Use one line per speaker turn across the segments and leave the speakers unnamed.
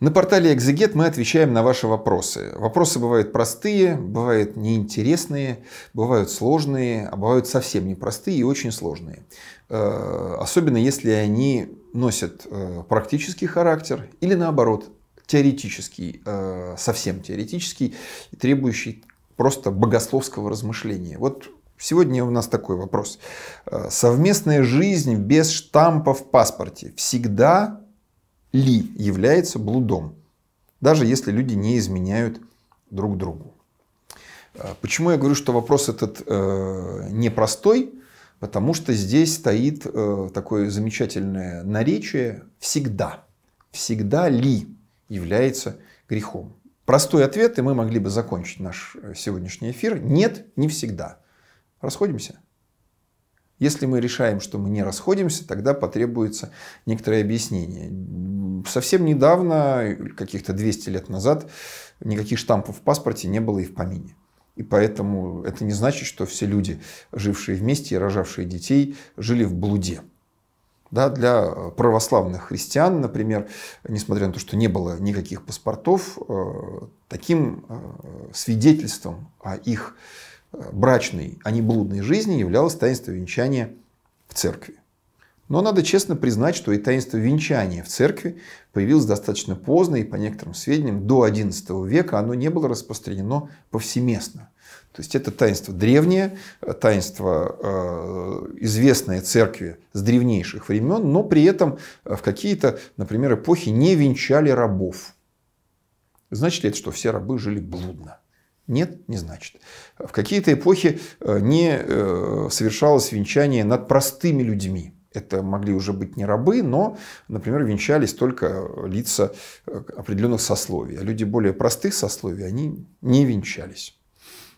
На портале Экзегет мы отвечаем на ваши вопросы. Вопросы бывают простые, бывают неинтересные, бывают сложные, а бывают совсем непростые и очень сложные. Э, особенно если они носят э, практический характер или наоборот теоретический, э, совсем теоретический, требующий просто богословского размышления. Вот Сегодня у нас такой вопрос. Совместная жизнь без штампа в паспорте всегда ли является блудом, даже если люди не изменяют друг другу. А, почему я говорю, что вопрос этот э, непростой? Потому что здесь стоит э, такое замечательное наречие «всегда». Всегда ли является грехом? Простой ответ, и мы могли бы закончить наш э, сегодняшний эфир. Нет, не всегда. Расходимся. Если мы решаем, что мы не расходимся, тогда потребуется некоторое объяснение. Совсем недавно, каких-то 200 лет назад, никаких штампов в паспорте не было и в помине. И поэтому это не значит, что все люди, жившие вместе и рожавшие детей, жили в блуде. Да, для православных христиан, например, несмотря на то, что не было никаких паспортов, э, таким э, свидетельством о их брачной, а не блудной жизни являлось таинство венчания в церкви. Но надо честно признать, что и таинство венчания в церкви появилось достаточно поздно, и по некоторым сведениям до XI века оно не было распространено повсеместно. То есть это таинство древнее, таинство э, известное церкви с древнейших времен, но при этом э, в какие-то, например, эпохи не венчали рабов. Значит ли это, что все рабы жили блудно? Нет, не значит. В какие-то эпохи э, не э, совершалось венчание над простыми людьми. Это могли уже быть не рабы, но, например, венчались только лица э, определенных сословий. А люди более простых сословий, они не венчались.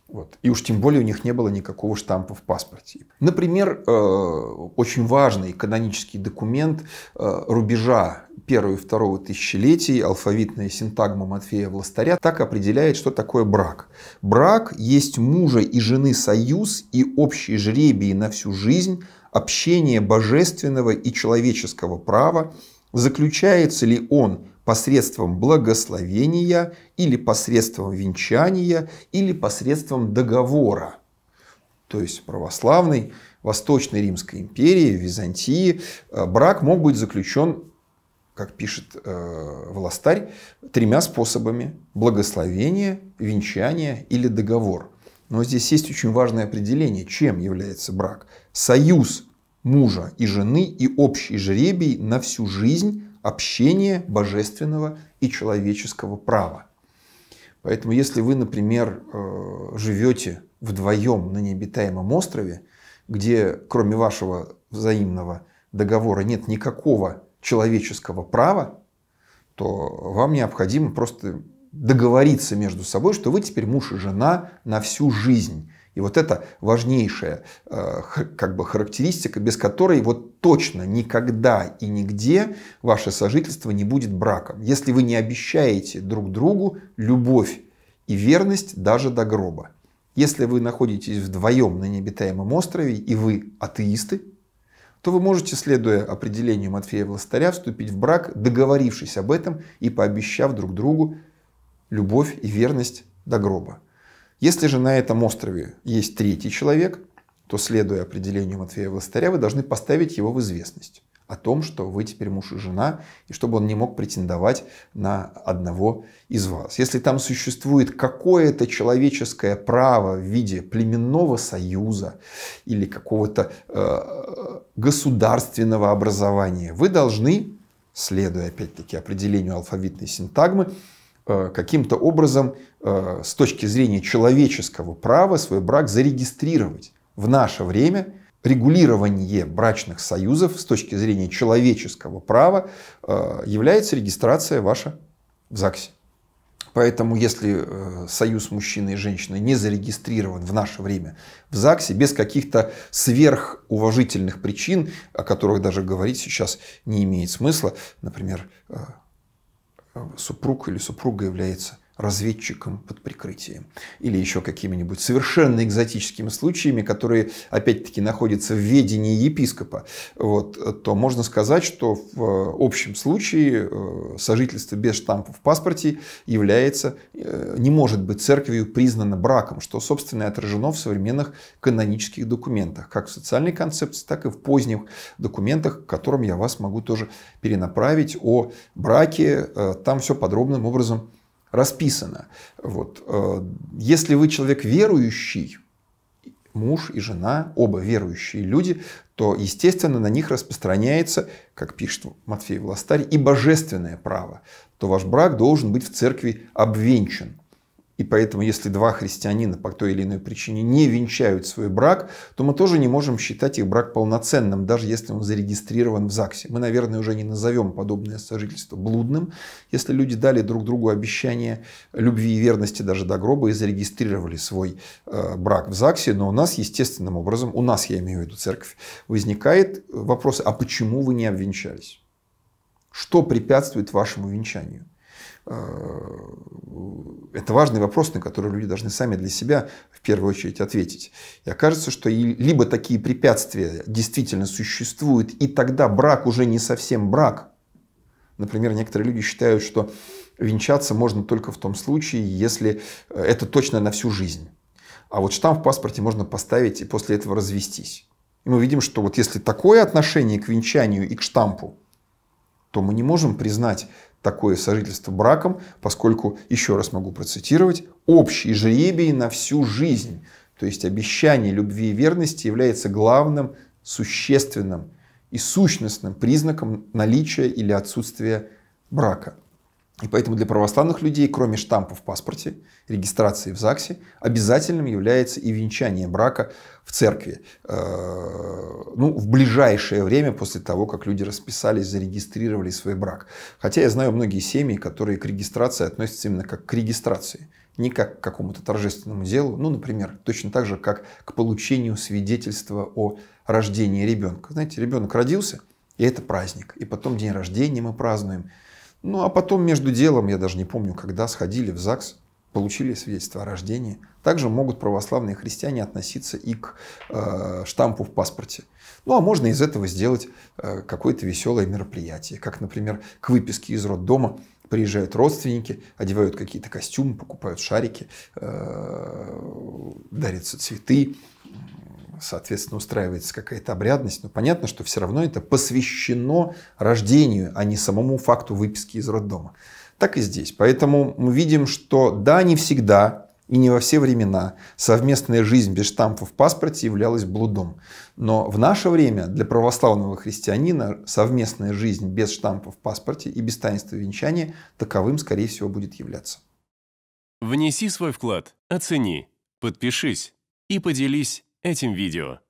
Вот. И уж тем более у них не было никакого штампа в паспорте. Например, очень важный канонический документ рубежа первого и второго тысячелетий алфавитная синтагма Матфея Властаря так определяет, что такое брак. Брак есть мужа и жены союз и общий жребий на всю жизнь, общение божественного и человеческого права, заключается ли он посредством благословения или посредством венчания или посредством договора. То есть православный Восточной Римской империи, Византии, э, брак мог быть заключен как пишет э, Властарь, тремя способами – благословение, венчание или договор. Но здесь есть очень важное определение, чем является брак. Союз мужа и жены и общий жребий на всю жизнь общения божественного и человеческого права. Поэтому если вы, например, э, живете вдвоем на необитаемом острове, где кроме вашего взаимного договора нет никакого человеческого права, то вам необходимо просто договориться между собой, что вы теперь муж и жена на всю жизнь. И вот это важнейшая э, как бы, характеристика, без которой вот точно никогда и нигде ваше сожительство не будет браком. Если вы не обещаете друг другу любовь и верность даже до гроба. Если вы находитесь вдвоем на необитаемом острове и вы атеисты, то вы можете, следуя определению Матфея Властаря, вступить в брак, договорившись об этом и пообещав друг другу любовь и верность до гроба. Если же на этом острове есть третий человек, то, следуя определению Матфея Властаря, вы должны поставить его в известность о том, что вы теперь муж и жена, и чтобы он не мог претендовать на одного из вас. Если там существует какое-то человеческое право в виде племенного союза или какого-то э, государственного образования, вы должны, следуя опять-таки определению алфавитной синтагмы, э, каким-то образом э, с точки зрения человеческого права свой брак зарегистрировать. В наше время – регулирование брачных союзов с точки зрения человеческого права э, является регистрация ваша в ЗАГСе. Поэтому, если э, союз мужчины и женщины не зарегистрирован в наше время в ЗАГСе, без каких-то сверхуважительных причин, о которых даже говорить сейчас не имеет смысла, например, э, супруг или супруга является разведчиком под прикрытием. Или еще какими-нибудь совершенно экзотическими случаями, которые, опять-таки, находятся в ведении епископа, вот, то можно сказать, что в э, общем случае э, сожительство без штампа в паспорте является, э, не может быть церковью признано браком, что, собственно, и отражено в современных канонических документах, как в социальной концепции, так и в поздних документах, к которым я вас могу тоже перенаправить о браке. Там все подробным образом расписано. Вот. Э, если вы человек верующий, муж и жена, оба верующие люди, то, естественно, на них распространяется, как пишет Матфей Властарь, и божественное право, то ваш брак должен быть в церкви обвенчан. И поэтому, если два христианина по той или иной причине не венчают свой брак, то мы тоже не можем считать их брак полноценным, даже если он зарегистрирован в ЗАГСе. Мы, наверное, уже не назовем подобное сожительство блудным, если люди дали друг другу обещание любви и верности даже до гроба и зарегистрировали свой э, брак в ЗАГСе. Но у нас естественным образом, у нас, я имею в виду церковь, возникает вопрос, а почему вы не обвенчались? Что препятствует вашему венчанию? Э, это важный вопрос, на который люди должны сами для себя в первую очередь ответить. И окажется, что либо такие препятствия действительно существуют, и тогда брак уже не совсем брак. Например, некоторые люди считают, что венчаться можно только в том случае, если это точно на всю жизнь. А вот штамп в паспорте можно поставить и после этого развестись. И мы видим, что вот если такое отношение к венчанию и к штампу, то мы не можем признать такое сожительство браком, поскольку, еще раз могу процитировать, общий жребий на всю жизнь, то есть обещание любви и верности является главным, существенным и сущностным признаком наличия или отсутствия брака. И поэтому для православных людей, кроме штампа в паспорте, регистрации в ЗАГСе, обязательным является и венчание брака в церкви. Э, ну, в ближайшее время после того, как люди расписались, зарегистрировали свой брак. Хотя я знаю многие семьи, которые к регистрации относятся именно как к регистрации не как к какому-то торжественному делу, ну, например, точно так же, как к получению свидетельства о рождении ребенка. Знаете, ребенок родился, и это праздник. И потом день рождения мы празднуем. Ну, а потом между делом, я даже не помню, когда сходили в ЗАГС, получили свидетельство о рождении. Также могут православные христиане относиться и к э, штампу в паспорте. Ну, а можно из этого сделать э, какое-то веселое мероприятие, как, например, к выписке из роддома приезжают родственники, одевают какие-то костюмы, покупают шарики, э, дарятся цветы, соответственно, устраивается какая-то обрядность, но понятно, что все равно это посвящено рождению, а не самому факту выписки из роддома. Так и здесь. Поэтому мы видим, что да, не всегда и не во все времена совместная жизнь без штампа в паспорте являлась блудом. Но в наше время для православного христианина совместная жизнь без штампа в паспорте и без таинства венчания таковым, скорее всего, будет являться. Внеси свой вклад, оцени, подпишись и поделись этим видео.